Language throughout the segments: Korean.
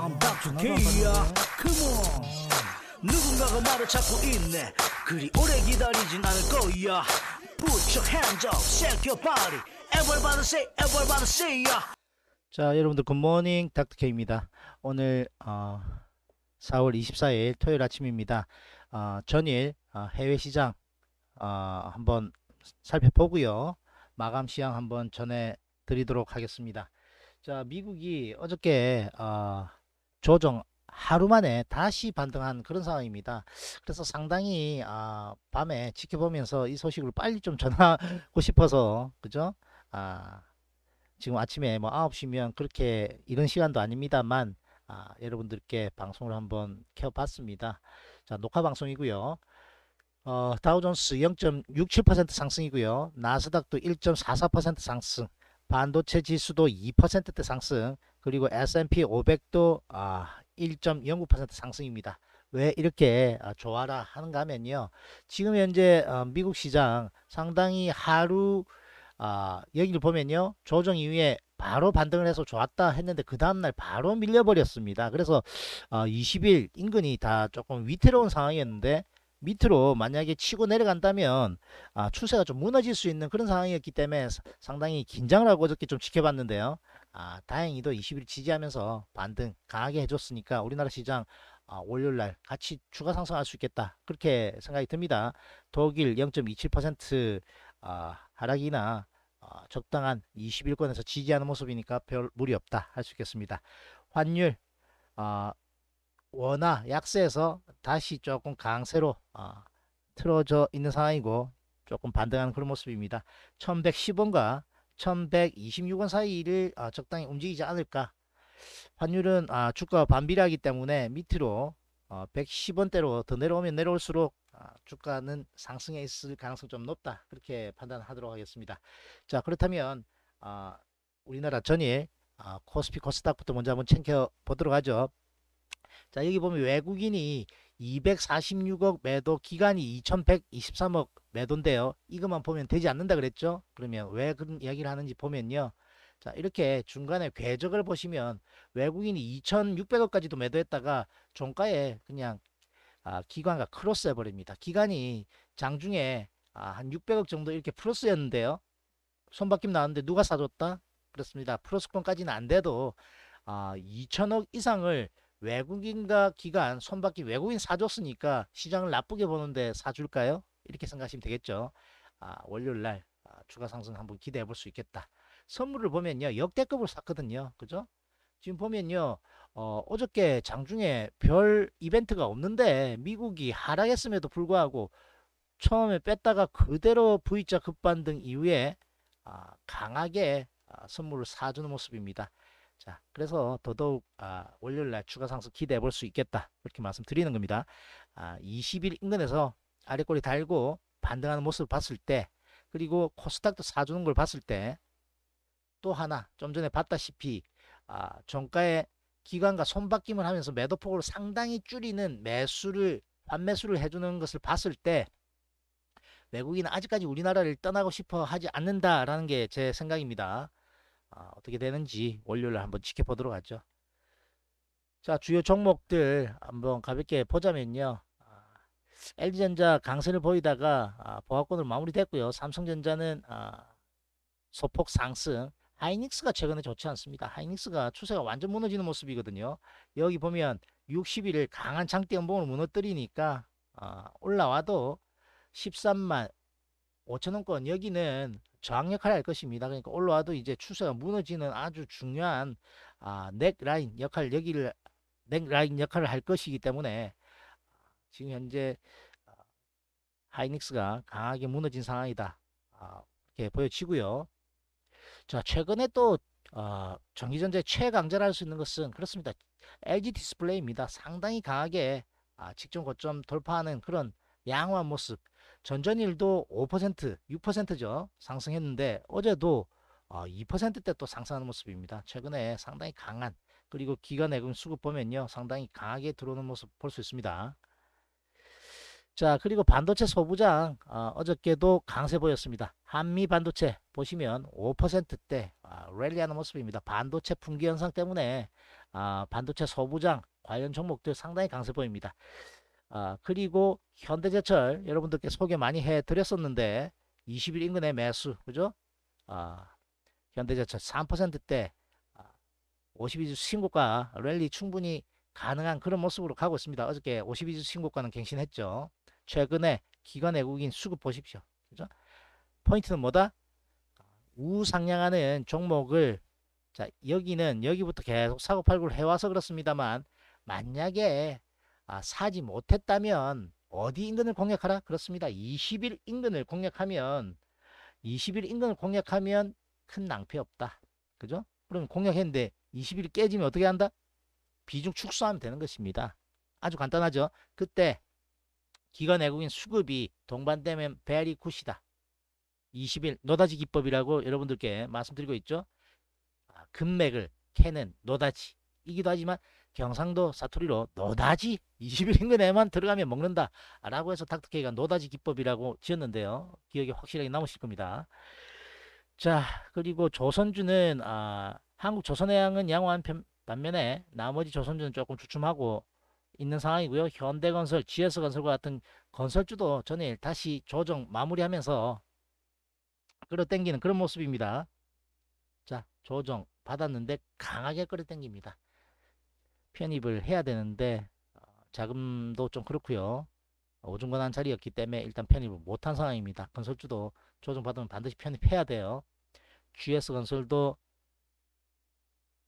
I'm back to K야 Come on 누군가가 말을 찾고 있네 그리 오래 기다리진 않을 거야 Put your hands up, shake your body Everybody say, everybody say ya 자 여러분들 굿모닝 닥터케입니다 e 오늘 어, 4월 24일 토요일 아침입니다 어, 전일 어, 해외시장 어, 한번 살펴보고요 마감 시향 한번 전해 드리도록 하겠습니다 자 미국이 어저께 어, 조정 하루 만에 다시 반등한 그런 상황입니다. 그래서 상당히 아, 밤에 지켜보면서 이 소식을 빨리 좀 전하고 싶어서 그죠? 아, 지금 아침에 뭐 9시면 그렇게 이런 시간도 아닙니다만 아, 여러분들께 방송을 한번 켜봤습니다. 자, 녹화 방송이고요. 어, 다우존스 0.67% 상승이고요. 나스닥도 1.44% 상승, 반도체 지수도 2%대 상승, 그리고 S&P 500도 아, 1.09% 상승입니다. 왜 이렇게 아, 좋아라 하는가 하면요. 지금 현재 어, 미국 시장 상당히 하루 아, 여기를 보면요. 조정 이후에 바로 반등을 해서 좋았다 했는데 그 다음날 바로 밀려버렸습니다. 그래서 어, 20일 인근이 다 조금 위태로운 상황이었는데 밑으로 만약에 치고 내려간다면 아, 추세가 좀 무너질 수 있는 그런 상황이었기 때문에 상당히 긴장을 하고 어저께 좀 지켜봤는데요. 아, 다행히도 20일 지지하면서 반등 강하게 해줬으니까 우리나라 시장 아, 월요일날 같이 추가 상승할 수 있겠다 그렇게 생각이 듭니다. 독일 0.27% 아, 하락이나 아, 적당한 21권에서 지지하는 모습이니까 별 무리 없다 할 수 있겠습니다. 환율 아, 원화 약세에서 다시 조금 강세로 아, 틀어져 있는 상황이고 조금 반등하는 그런 모습입니다. 1110원과 1126원 사이를 아, 적당히 움직이지 않을까 환율은 아, 주가와 반비례하기 때문에 밑으로 어, 110원대로 더 내려오면 내려올수록 아, 주가는 상승해 있을 가능성이 좀 높다 그렇게 판단하도록 하겠습니다 자 그렇다면 아, 우리나라 전일 아, 코스피 코스닥부터 먼저 한번 챙겨 보도록 하죠 자 여기 보면 외국인이 246억 매도 기간이 2123억 매도인데요. 이것만 보면 되지 않는다 그랬죠? 그러면 왜 그런 이야기를 하는지 보면요. 자 이렇게 중간에 궤적을 보시면 외국인이 2600억까지도 매도했다가 종가에 그냥 아, 기관과 크로스 해버립니다. 기관이 장중에 아, 한 600억 정도 이렇게 플러스였는데요. 손바뀜 나왔는데 누가 사줬다? 그렇습니다. 플러스권까지는 안 돼도 아, 2 0 0 0억 이상을 외국인과 기관 손바퀴 외국인 사줬으니까 시장을 나쁘게 보는데 사줄까요? 이렇게 생각하시면 되겠죠. 아, 월요일 날 아, 추가 상승 한번 기대해 볼 수 있겠다. 선물을 보면요. 역대급을 샀거든요. 그죠? 지금 보면요. 어, 어저께 장중에 별 이벤트가 없는데 미국이 하락했음에도 불구하고 처음에 뺐다가 그대로 V자 급반등 이후에 아, 강하게 아, 선물을 사주는 모습입니다. 자, 그래서 더더욱 아, 월요일 날 추가 상승 기대해 볼 수 있겠다. 이렇게 말씀드리는 겁니다. 아, 20일 인근에서 아래꼬리 달고 반등하는 모습을 봤을 때 그리고 코스닥도 사주는 걸 봤을 때 또 하나 좀 전에 봤다시피 아, 정가에 기관과 손바뀜을 하면서 매도폭을 상당히 줄이는 매수를 반매수를 해주는 것을 봤을 때 외국인은 아직까지 우리나라를 떠나고 싶어 하지 않는다라는 게 제 생각입니다. 아, 어떻게 되는지 월요일날 한번 지켜보도록 하죠. 자 주요 종목들 한번 가볍게 보자면요. 아, LG전자 강세를 보이다가 아, 보합권을 마무리됐고요. 삼성전자는 아, 소폭 상승 하이닉스가 최근에 좋지 않습니다. 하이닉스가 추세가 완전 무너지는 모습이거든요. 여기 보면 60일 강한 장대 연봉을 무너뜨리니까 아, 올라와도 13만 5천원권 여기는 저항 역할을 할 것입니다. 그러니까 올라와도 이제 추세가 무너지는 아주 중요한 아, 넥라인 역할 여기를 넥라인 역할을 할 것이기 때문에 지금 현재 아, 하이닉스가 강하게 무너진 상황이다. 아, 이렇게 보여지고요. 자 최근에 또 어, 아, 전기전자 최강자라 할 수 있는 것은 그렇습니다. LG 디스플레이입니다. 상당히 강하게 아, 직전 고점 돌파하는 그런 양호한 모습 전전일도 5% 6%죠 상승했는데 어제도 2%대 아, 또 상승하는 모습입니다 최근에 상당히 강한 그리고 기관 예금 수급 보면요 상당히 강하게 들어오는 모습 볼 수 있습니다 자 그리고 반도체 소부장 아, 어, 저께도 강세 보였습니다 한미 반도체 보시면 5%대 아, 랠리하는 모습입니다 반도체 품귀 현상 때문에 반도체 소부장 관련 종목들 상당히 강세 보입니다 아, 그리고 현대제철 여러분들께 소개 많이 해드렸었는데 20일 인근의 매수 그죠? 아, 현대제철 3%대 52주 아, 신고가 랠리 충분히 가능한 그런 모습으로 가고 있습니다. 어저께 52주 신고가는 갱신했죠. 최근에 기관 외국인 수급 보십시오. 그죠? 포인트는 뭐다? 우상향하는 종목을 자 여기는 여기부터 계속 사고 팔고를 해와서 그렇습니다만 만약에 아, 사지 못했다면 어디 인근을 공략하라? 그렇습니다. 20일 인근을 공략하면 20일 인근을 공략하면 큰 낭패 없다. 그죠? 그럼 공략했는데 20일 깨지면 어떻게 한다? 비중 축소하면 되는 것입니다. 아주 간단하죠. 그때 기관 외국인 수급이 동반되면 베리 굿이다. 20일 노다지 기법이라고 여러분들께 말씀드리고 있죠. 아, 금맥을 캐는 노다지이기도 하지만 경상도 사투리로 노다지 21인근 에만 들어가면 먹는다 라고 해서 닥터케이가 노다지 기법이라고 지었는데요. 기억에 확실하게 남으실 겁니다. 자 그리고 조선주는 아, 한국 조선해양은 양호한 편, 반면에 나머지 조선주는 조금 주춤하고 있는 상황이고요. 현대건설, 지에서건설과 같은 건설주도 전일 다시 조정 마무리하면서 끌어당기는 그런 모습입니다. 자 조정 받았는데 강하게 끌어당깁니다. 편입을 해야 되는데 어, 자금도 좀 그렇고요. 오중간한 자리였기 때문에 일단 편입을 못한 상황입니다. 건설주도 조정받으면 반드시 편입해야 돼요. GS건설도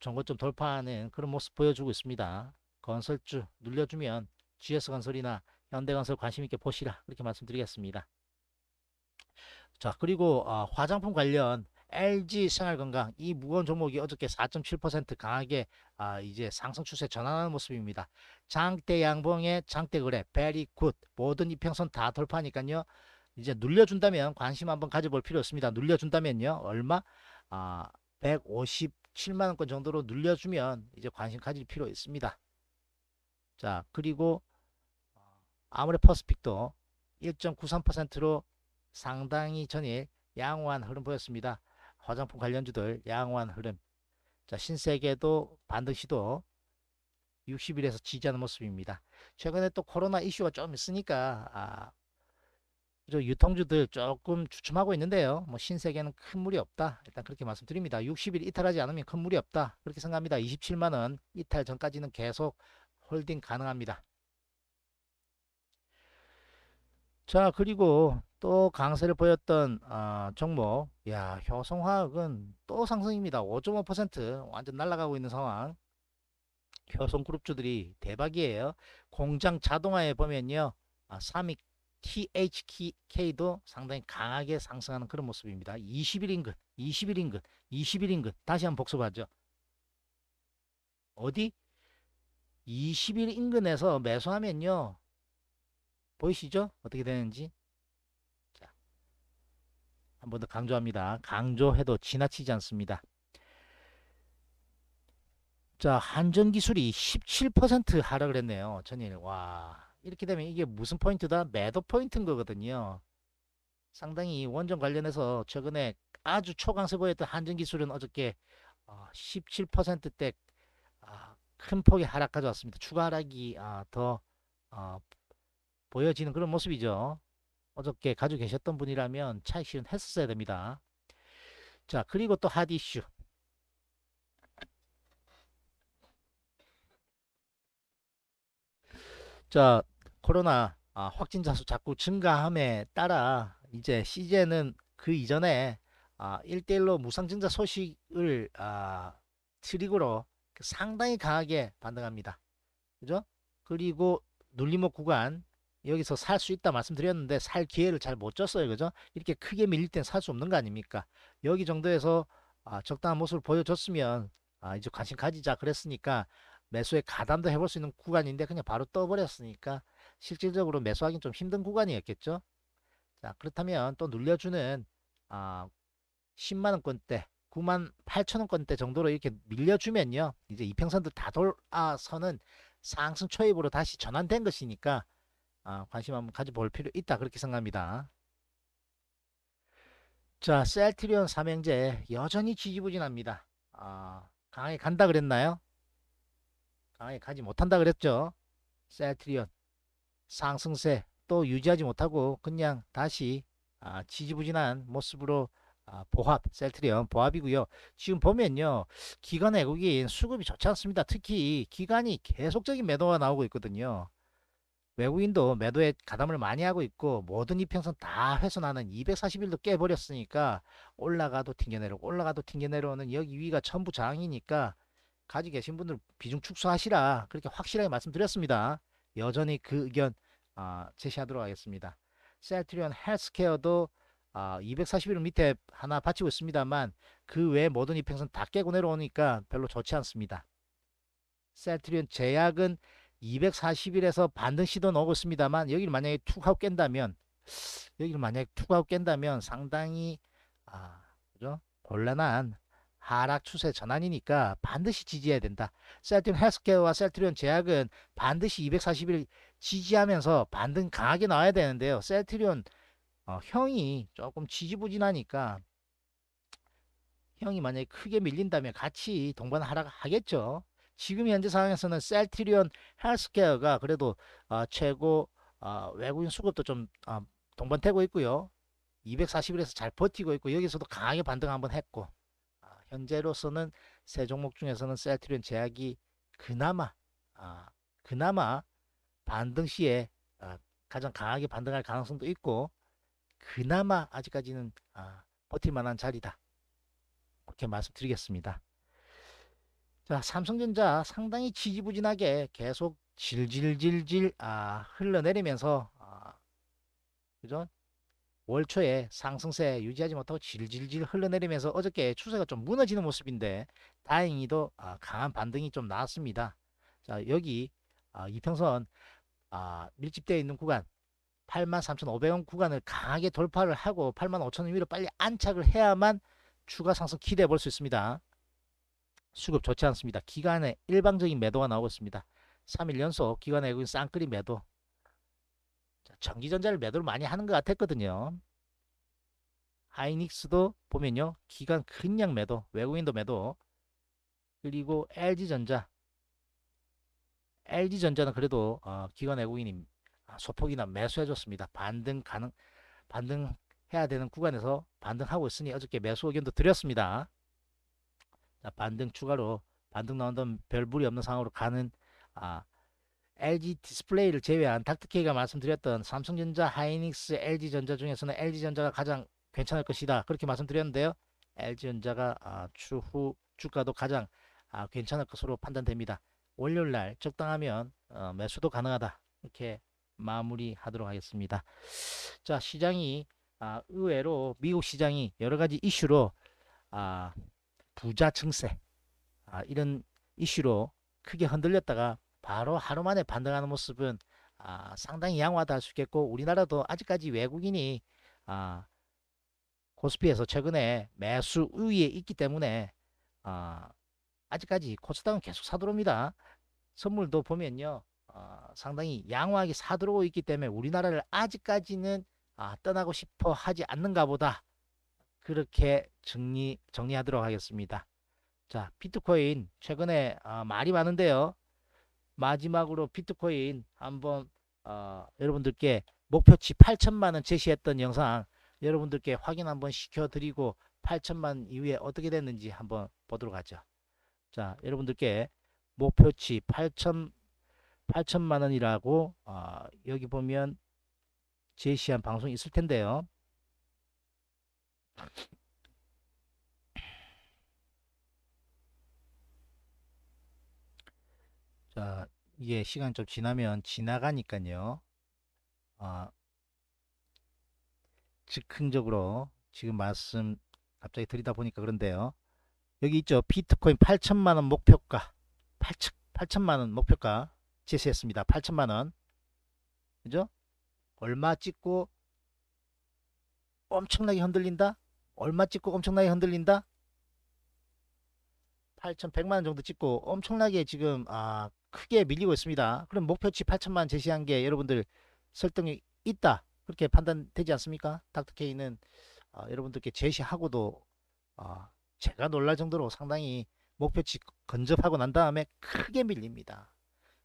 전고점 돌파하는 그런 모습 보여주고 있습니다. 건설주 눌려주면 GS건설이나 현대건설 관심있게 보시라 그렇게 말씀드리겠습니다. 자 그리고 어, 화장품 관련 LG 생활건강 이 무거운 종목이 어저께 4.7% 강하게 아, 이제 상승 추세 전환하는 모습입니다. 장대 양봉의 장대 거래 베리 굿 모든 이평선 다 돌파하니까요. 이제 눌려준다면 관심 한번 가져볼 필요 없습니다. 눌려준다면요. 얼마? 아, 157만원권 정도로 눌려주면 이제 관심 가질 필요 있습니다. 자, 그리고 아, 아무래 퍼스픽도 1.93%로 상당히 전일 양호한 흐름 보였습니다. 화장품 관련주들 양호한 흐름. 자, 신세계도 반드시도 60일에서 지지하는 모습입니다. 최근에 또 코로나 이슈가 좀 있으니까 아, 유통주들 조금 주춤하고 있는데요. 뭐 신세계는 큰 무리 없다. 일단 그렇게 말씀드립니다. 60일 이탈하지 않으면 큰 무리 없다. 그렇게 생각합니다. 27만 원 이탈 전까지는 계속 홀딩 가능합니다. 자 그리고 또 강세를 보였던 어, 종목 야 효성화학은 또 상승입니다. 5.5% 완전 날아가고 있는 상황 효성그룹주들이 대박이에요. 공장 자동화에 보면요. 아, 삼익 THK도 상당히 강하게 상승하는 그런 모습입니다. 20일 인근, 20일 인근, 20일 인근. 다시 한 번 복습하죠. 어디? 20일 인근에서 매수하면요. 보이시죠? 어떻게 되는지. 한번더 강조합니다. 강조해도 지나치지 않습니다. 자, 한전 기술이 17% 하락을 했네요. 전일. 와. 이렇게 되면 이게 무슨 포인트다? 매도 포인트인 거거든요. 상당히 원전 관련해서 최근에 아주 초강세 보였던 한전 기술은 어저께 17%대 어, 아, 큰 폭의 하락 가져왔습니다. 추가 하락이 아, 더 어, 보여지는 그런 모습이죠. 어저께 가지고 계셨던 분이라면 차익 실현 했었어야 됩니다. 자, 그리고 또 핫 이슈. 자, 코로나 아, 확진자 수 자꾸 증가함에 따라 이제 c 제는그 이전에 아, 1대1로 무상증자 소식을 아, 트릭으로 상당히 강하게 반등합니다. 그죠? 그리고 눌림목 구간 여기서 살 수 있다 말씀드렸는데 살 기회를 잘 못 줬어요. 그죠? 이렇게 크게 밀릴 땐 살 수 없는 거 아닙니까? 여기 정도에서 아, 적당한 모습을 보여줬으면 아, 이제 관심 가지자 그랬으니까 매수에 가담도 해볼 수 있는 구간인데 그냥 바로 떠버렸으니까 실질적으로 매수하기는 좀 힘든 구간이었겠죠. 자 그렇다면 또 눌려주는 아, 10만원권대 9만 8천원권대 정도로 이렇게 밀려주면요. 이제 이평선들 다 돌아서는 상승 초입으로 다시 전환된 것이니까 아, 관심 한번 가져볼 필요 있다 그렇게 생각합니다. 자 셀트리온 삼행제 여전히 지지부진합니다. 아, 강하게 간다 그랬나요? 강하게 가지 못한다 그랬죠. 셀트리온 상승세 또 유지하지 못하고 그냥 다시 아, 지지부진한 모습으로 아, 보합 셀트리온 보합이고요. 지금 보면요. 기관 외국인 수급이 좋지 않습니다. 특히 기관이 계속적인 매도가 나오고 있거든요. 외국인도 매도에 가담을 많이 하고 있고 모든 이평선 다 훼손하는 2 4 0일도 깨버렸으니까 올라가도 튕겨내려고 올라가도 튕겨내려오는 여기 위가 전부 장이니까 가지고 계신 분들 비중 축소하시라 그렇게 확실하게 말씀드렸습니다. 여전히 그 의견 어, 제시하도록 하겠습니다. 셀트리온 헬스케어도 어, 2 4 0일 밑에 하나 받치고 있습니다만 그 외 모든 이평선 다 깨고 내려오니까 별로 좋지 않습니다. 셀트리온 제약은 240일에서 반등 시도 넣고 있습니다만 여기를 만약에 툭 하고 깬다면 여기를 만약에 툭 하고 깬다면 상당히 아, 그죠? 곤란한 하락 추세 전환이니까 반드시 지지해야 된다. 셀트리온 헬스케어와 셀트리온 제약은 반드시 240일 지지하면서 반등 강하게 나와야 되는데요. 셀트리온 어, 형이 조금 지지부진하니까 형이 만약에 크게 밀린다면 같이 동반 하락하겠죠. 지금 현재 상황에서는 셀트리온 헬스케어가 그래도 어, 최고 어, 외국인 수급도 좀 어, 동반되고 있고요. 241에서 잘 버티고 있고 여기서도 강하게 반등 한번 했고 어, 현재로서는 세 종목 중에서는 셀트리온 제약이 그나마 어, 그나마 반등 시에 어, 가장 강하게 반등할 가능성도 있고 그나마 아직까지는 어, 버틸 만한 자리다. 그렇게 말씀드리겠습니다. 삼성전자 상당히 지지부진하게 계속 질질질질 아, 흘러내리면서 아, 그죠? 월 초에 상승세 유지하지 못하고 질질질 흘러내리면서 어저께 추세가 좀 무너지는 모습인데 다행히도 아, 강한 반등이 좀 나왔습니다. 자 여기 아, 이평선 아, 밀집되어 있는 구간 83,500원 구간을 강하게 돌파를 하고 85,000원 위로 빨리 안착을 해야만 추가 상승 기대해 볼 수 있습니다. 수급 좋지 않습니다. 기간에 일방적인 매도가 나오고 있습니다. 3일 연속 기관 외국인 쌍끌이 매도 전기전자를 매도를 많이 하는 것 같았거든요. 하이닉스도 보면요. 기간 그냥 매도, 외국인도 매도. 그리고 LG전자. LG전자는 그래도 어, 기관 외국인이 아, 소폭이나 매수해줬습니다. 반등 가능, 반등해야 되는 구간에서 반등하고 있으니 어저께 매수 의견도 드렸습니다. 자, 반등 추가로 반등 나온다면 별 무리 없는 상황으로 가는 아, LG 디스플레이를 제외한 닥터케이가 말씀드렸던 삼성전자, 하이닉스, LG전자 중에서는 LG전자가 가장 괜찮을 것이다. 그렇게 말씀드렸는데요. LG전자가 아, 추후 주가도 가장 아, 괜찮을 것으로 판단됩니다. 월요일 날 적당하면 어, 매수도 가능하다. 이렇게 마무리하도록 하겠습니다. 자 시장이 아, 의외로 미국 시장이 여러 가지 이슈로 아, 부자증세 아, 이런 이슈로 크게 흔들렸다가 바로 하루 만에 반등하는 모습은 아, 상당히 양호하다 할수 있겠고 우리나라도 아직까지 외국인이 아, 코스피에서 최근에 매수 우위에 있기 때문에 아, 아직까지 코스닥은 계속 사들어옵니다. 선물도 보면요. 어, 상당히 양호하게 사들어오고 있기 때문에 우리나라를 아직까지는 아, 떠나고 싶어 하지 않는가 보다. 그렇게 정리, 정리하도록 하겠습니다. 자, 비트코인 최근에 어, 말이 많은데요. 마지막으로 비트코인 한번 어, 여러분들께 목표치 8천만 원 제시했던 영상 여러분들께 확인 한번 시켜드리고 8천만 이후에 어떻게 됐는지 한번 보도록 하죠. 자, 여러분들께 목표치 8천 8천만 원이라고 어, 여기 보면 제시한 방송 이 있을 텐데요. 자, 이게 시간 좀 지나면 지나가니까요. 아, 즉흥적으로 지금 말씀 갑자기 드리다 보니까 그런데요. 여기 있죠. 비트코인 8천만 원 목표가 8천 8천만 원 목표가 제시했습니다. 8천만 원. 그죠? 얼마 찍고 엄청나게 흔들린다? 얼마 찍고 엄청나게 흔들린다? 8,100만원 정도 찍고 엄청나게 지금 아 크게 밀리고 있습니다. 그럼 목표치 8 0 0 0만 제시한 게 여러분들 설득이 있다. 그렇게 판단되지 않습니까? 닥터케이는 아, 여러분들께 제시하고도 아, 제가 놀랄 정도로 상당히 목표치 건접하고 난 다음에 크게 밀립니다.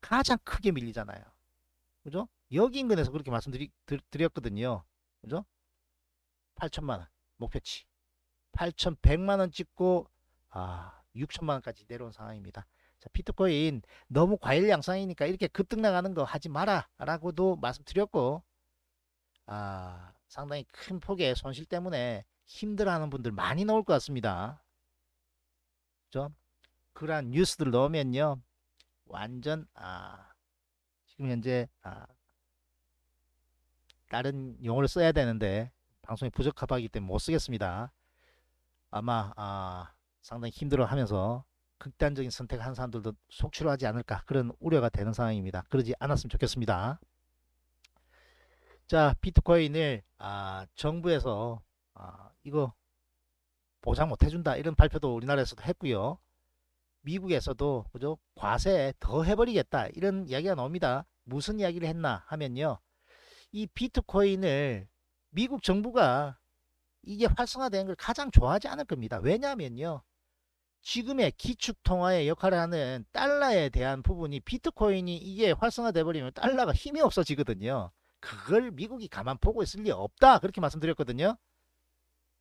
가장 크게 밀리잖아요. 그죠? 여기 인근에서 그렇게 말씀드렸거든요. 그죠? 8천만원. 목표치 8,100만원 찍고 아 6천만원까지 내려온 상황입니다. 자, 비트코인 너무 과일 양상이니까 이렇게 급등 나가는 거 하지 마라 라고도 말씀드렸고 아 상당히 큰 폭의 손실 때문에 힘들어하는 분들 많이 나올 것 같습니다. 그 그러한 뉴스들 넣으면요 완전 아 지금 현재 아 다른 용어를 써야 되는데 방송이 부적합하기 때문에 못 쓰겠습니다. 아마 아, 상당히 힘들어하면서 극단적인 선택한 사람들도 속출 하지 않을까 그런 우려가 되는 상황입니다. 그러지 않았으면 좋겠습니다. 자 비트코인을 아, 정부에서 아, 이거 보장 못 해준다 이런 발표도 우리나라에서도 했고요. 미국에서도 그죠 과세 더 해버리겠다 이런 이야기가 나옵니다. 무슨 이야기를 했나 하면요. 이 비트코인을 미국 정부가 이게 활성화된 걸 가장 좋아하지 않을 겁니다. 왜냐면요. 지금의 기축 통화의 역할을 하는 달러에 대한 부분이 비트코인이 이게 활성화돼 버리면 달러가 힘이 없어지거든요. 그걸 미국이 가만 보고 있을 리 없다. 그렇게 말씀드렸거든요.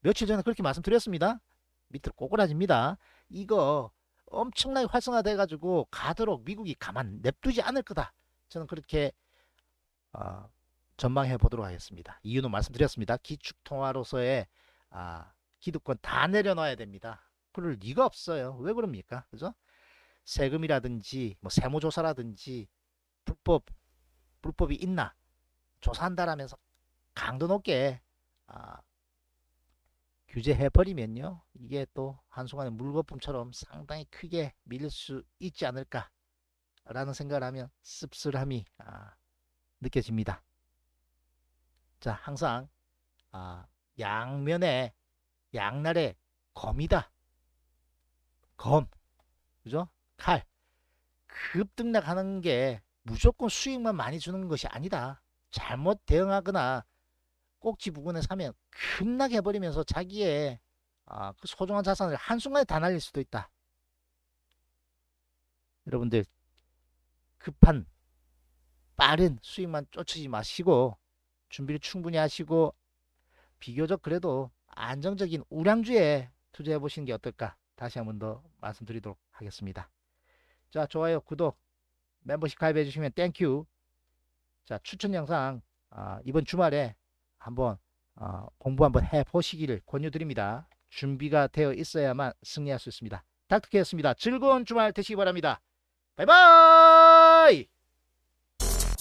며칠 전에 그렇게 말씀드렸습니다. 밑으로 꼬꾸라집니다. 이거 엄청나게 활성화돼 가지고 가도록 미국이 가만 냅두지 않을 거다. 저는 그렇게 어, 전망해 보도록 하겠습니다. 이유는 말씀드렸습니다. 기축통화로서의 아, 기득권 다 내려놔야 됩니다. 그럴 리가 없어요. 왜 그럽니까? 그죠? 세금이라든지 뭐 세무조사라든지 불법 불법이 있나 조사한다라면서 강도 높게 아, 규제해 버리면요 이게 또 한순간에 물거품처럼 상당히 크게 밀릴 수 있지 않을까라는 생각을 하면 씁쓸함이 아, 느껴집니다. 자, 항상 아, 양면에 양날에 검이다. 검. 그죠? 칼. 급등락하는 게 무조건 수익만 많이 주는 것이 아니다. 잘못 대응하거나 꼭지 부근에 사면 급락해버리면서 자기의 아, 그 소중한 자산을 한순간에 다 날릴 수도 있다. 여러분들 급한 빠른 수익만 쫓지 마시고 준비를 충분히 하시고 비교적 그래도 안정적인 우량주에 투자해 보시는 게 어떨까 다시 한번 더 말씀드리도록 하겠습니다. 자 좋아요 구독 멤버십 가입해 주시면 땡큐 자 추천 영상 어, 이번 주말에 한번 어, 공부 한번 해 보시기를 권유드립니다. 준비가 되어 있어야만 승리할 수 있습니다. 닥터케였습니다. 즐거운 주말 되시기 바랍니다. 바이바이